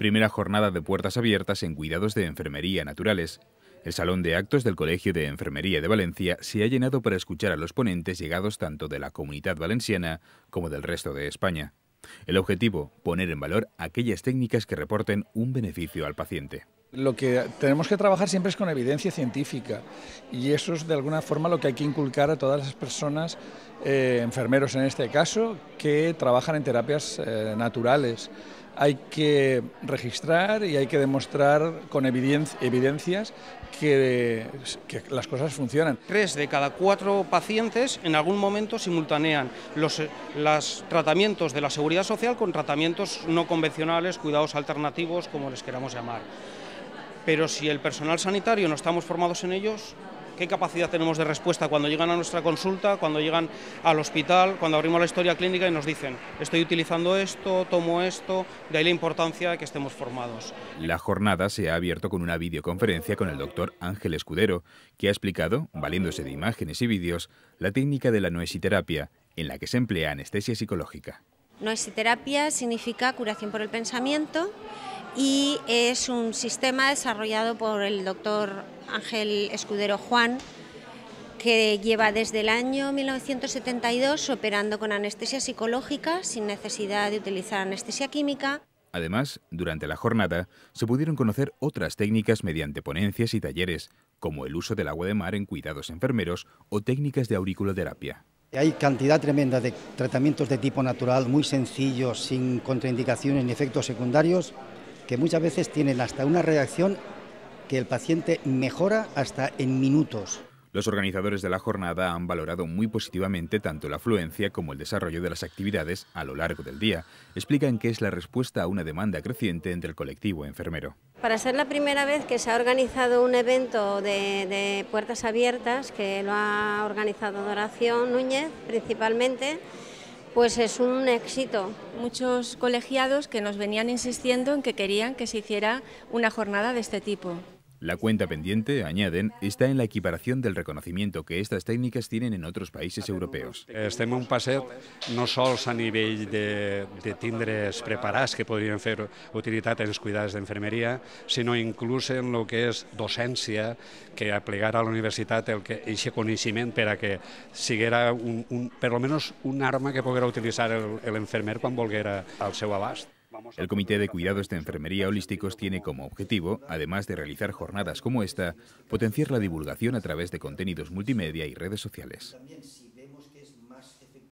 primera jornada de puertas abiertas en cuidados de enfermería naturales. El salón de actos del Colegio de Enfermería de Valencia se ha llenado para escuchar a los ponentes llegados tanto de la comunidad valenciana como del resto de España. El objetivo, poner en valor aquellas técnicas que reporten un beneficio al paciente. Lo que tenemos que trabajar siempre es con evidencia científica y eso es de alguna forma lo que hay que inculcar a todas las personas, eh, enfermeros en este caso, que trabajan en terapias eh, naturales hay que registrar y hay que demostrar con evidencias que, las cosas funcionan. Tres de cada cuatro pacientes en algún momento simultanean los eh, tratamientos de la seguridad social con tratamientos no convencionales, cuidados alternativos, como les queramos llamar. Pero si el personal sanitario no estamos formados en ellos, qué capacidad tenemos de respuesta cuando llegan a nuestra consulta, cuando llegan al hospital, cuando abrimos la historia clínica y nos dicen, estoy utilizando esto, tomo esto, de ahí la importancia de que estemos formados. La jornada se ha abierto con una videoconferencia con el doctor Ángel Escudero, que ha explicado, valiéndose de imágenes y vídeos, la técnica de la noesiterapia, en la que se emplea anestesia psicológica. Noesiterapia significa curación por el pensamiento y es un sistema desarrollado por el doctor Ángel Escudero Juan, que lleva desde el año 1972 operando con anestesia psicológica sin necesidad de utilizar anestesia química. Además, durante la jornada se pudieron conocer otras técnicas mediante ponencias y talleres, como el uso del agua de mar en cuidados enfermeros o técnicas de auriculoterapia. Hay cantidad tremenda de tratamientos de tipo natural, muy sencillos, sin contraindicaciones ni efectos secundarios, que muchas veces tienen hasta una reacción que el paciente mejora hasta en minutos. Los organizadores de la jornada han valorado muy positivamente tanto la afluencia como el desarrollo de las actividades a lo largo del día. Explican que es la respuesta a una demanda creciente entre el colectivo enfermero. Para ser la primera vez que se ha organizado un evento de, puertas abiertas, que lo ha organizado Doración Núñez principalmente, pues es un éxito. Muchos colegiados que nos venían insistiendo en que querían que se hiciera una jornada de este tipo. La cuenta pendiente, añaden, está en la equiparación del reconocimiento que estas técnicas tienen en otros países europeus. Estem un passet no sols a nivell de, de tindre's preparats que podrien fer utilitat en els cuidats d'enfermeria, sinó inclús en el que és docència, que aplegar a la universitat el que, eixe coneixement per a que siguera un, un, per almenys un arma que poguera utilitzar enfermer quan volguera al seu abast. El Comité de Cuidados de Enfermería Holísticos tiene como objetivo, además de realizar jornadas como esta, potenciar la divulgación a través de contenidos multimedia y redes sociales.